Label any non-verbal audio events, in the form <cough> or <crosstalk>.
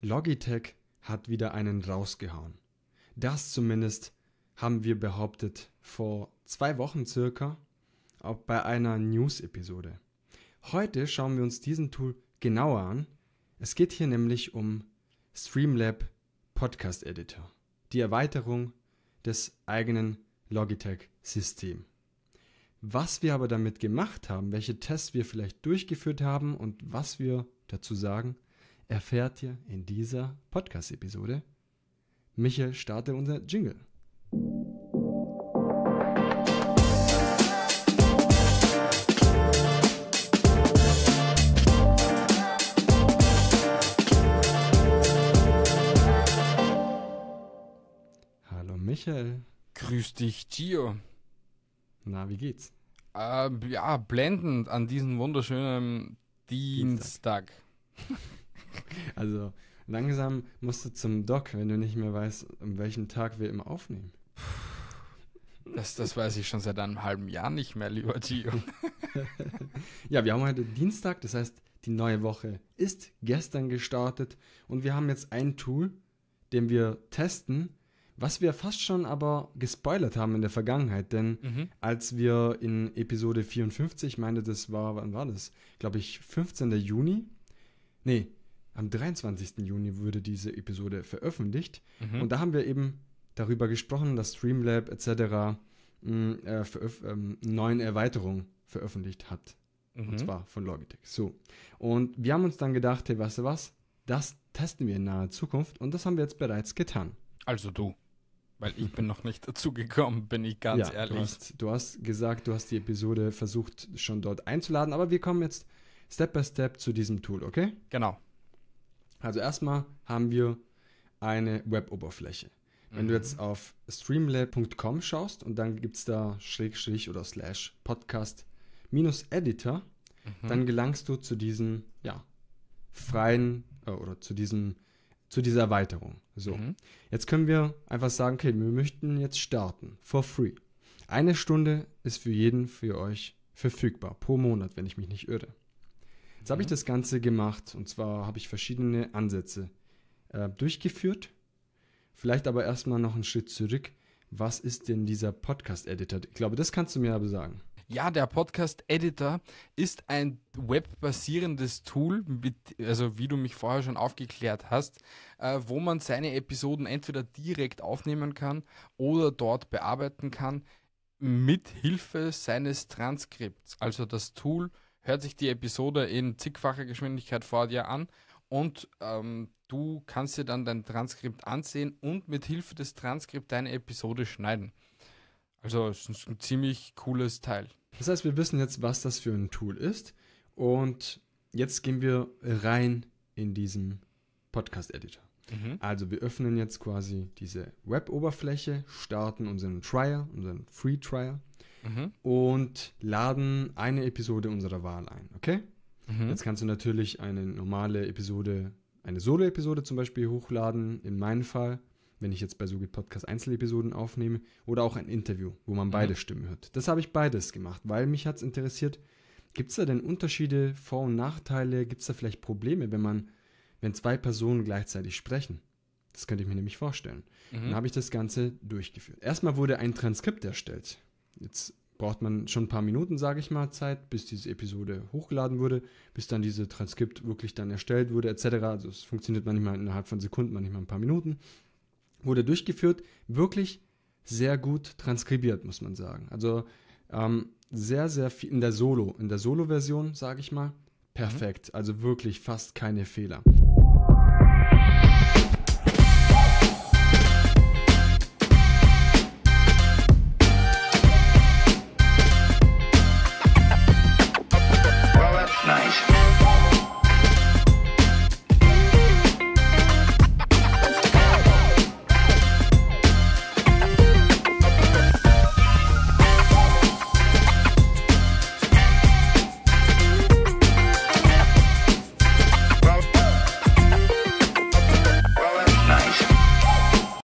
Logitech hat wieder einen rausgehauen. Das zumindest haben wir behauptet vor zwei Wochen circa auch bei einer News-Episode. Heute schauen wir uns diesen Tool genauer an. Es geht hier nämlich um Streamlab Podcast Editor, die Erweiterung des eigenen Logitech-Systems. Was wir aber damit gemacht haben, welche Tests wir vielleicht durchgeführt haben und was wir dazu sagen, erfährt ihr in dieser Podcast-Episode. Michael, starte unser Jingle. Hallo Michael. Grüß dich, Gio. Na, wie geht's? Äh, ja, blendend an diesem wunderschönen Dienstag. Dienstag. Also langsam musst du zum Doc, wenn du nicht mehr weißt, um welchen Tag wir immer aufnehmen. Das, das weiß ich schon seit einem halben Jahr nicht mehr, lieber Gio. <laughs> ja, wir haben heute Dienstag, das heißt, die neue Woche ist gestern gestartet und wir haben jetzt ein Tool, dem wir testen, was wir fast schon aber gespoilert haben in der Vergangenheit, denn mhm. als wir in Episode 54, ich meine, das war, wann war das? Glaube ich, 15. Juni? Nee, am 23. Juni wurde diese Episode veröffentlicht. Mhm. Und da haben wir eben darüber gesprochen, dass Streamlab etc. eine mm, äh, ähm, neuen Erweiterung veröffentlicht hat. Mhm. Und zwar von Logitech. So. Und wir haben uns dann gedacht, hey, weißt du was? Das testen wir in naher Zukunft und das haben wir jetzt bereits getan. Also du. Weil ich bin noch nicht <laughs> dazu gekommen, bin ich ganz ja, ehrlich. Du hast, du hast gesagt, du hast die Episode versucht schon dort einzuladen, aber wir kommen jetzt Step by Step zu diesem Tool, okay? Genau. Also erstmal haben wir eine Web-Oberfläche. Wenn mhm. du jetzt auf streamlab.com schaust und dann gibt es da Schrägstrich oder Slash Podcast minus Editor, mhm. dann gelangst du zu diesem, ja, freien äh, oder zu diesem, zu dieser Erweiterung. So. Mhm. Jetzt können wir einfach sagen, okay, wir möchten jetzt starten. For free. Eine Stunde ist für jeden, für euch verfügbar. Pro Monat, wenn ich mich nicht irre. Jetzt habe ich mhm. das Ganze gemacht und zwar habe ich verschiedene Ansätze äh, durchgeführt. Vielleicht aber erstmal noch einen Schritt zurück. Was ist denn dieser Podcast-Editor? Ich glaube, das kannst du mir aber sagen. Ja, der Podcast Editor ist ein webbasierendes Tool, mit, also wie du mich vorher schon aufgeklärt hast, äh, wo man seine Episoden entweder direkt aufnehmen kann oder dort bearbeiten kann mit Hilfe seines Transkripts. Also das Tool hört sich die Episode in zigfacher Geschwindigkeit vor dir an und ähm, du kannst dir dann dein Transkript ansehen und mit Hilfe des Transkripts deine Episode schneiden. Also es ist ein ziemlich cooles Teil. Das heißt, wir wissen jetzt, was das für ein Tool ist und jetzt gehen wir rein in diesen Podcast-Editor. Mhm. Also wir öffnen jetzt quasi diese Web-Oberfläche, starten unseren Trial, unseren Free Trial mhm. und laden eine Episode unserer Wahl ein, okay? Mhm. Jetzt kannst du natürlich eine normale Episode, eine Solo-Episode zum Beispiel hochladen, in meinem Fall, wenn ich jetzt bei Sugi Podcast Einzelepisoden aufnehme, oder auch ein Interview, wo man mhm. beide Stimmen hört. Das habe ich beides gemacht, weil mich hat es interessiert, gibt es da denn Unterschiede, Vor- und Nachteile, gibt es da vielleicht Probleme, wenn man, wenn zwei Personen gleichzeitig sprechen? Das könnte ich mir nämlich vorstellen. Mhm. Dann habe ich das Ganze durchgeführt. Erstmal wurde ein Transkript erstellt. Jetzt braucht man schon ein paar Minuten, sage ich mal, Zeit, bis diese Episode hochgeladen wurde, bis dann diese Transkript wirklich dann erstellt wurde, etc. Also es funktioniert manchmal innerhalb von Sekunden, manchmal ein paar Minuten. Wurde durchgeführt, wirklich sehr gut transkribiert, muss man sagen. Also ähm, sehr, sehr viel in der Solo, in der Solo-Version, sage ich mal, mhm. perfekt. Also wirklich fast keine Fehler.